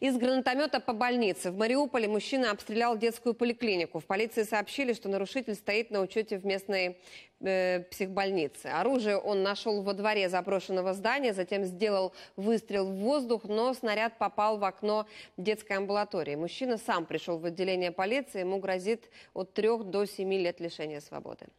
Из гранатомета по больнице. В Мариуполе мужчина обстрелял детскую поликлинику. В полиции сообщили, что нарушитель стоит на учете в местной э, психбольнице. Оружие он нашел во дворе заброшенного здания, затем сделал выстрел в воздух, но снаряд попал в окно детской амбулатории. Мужчина сам пришел в отделение полиции, ему грозит от трех до семи лет лишения свободы.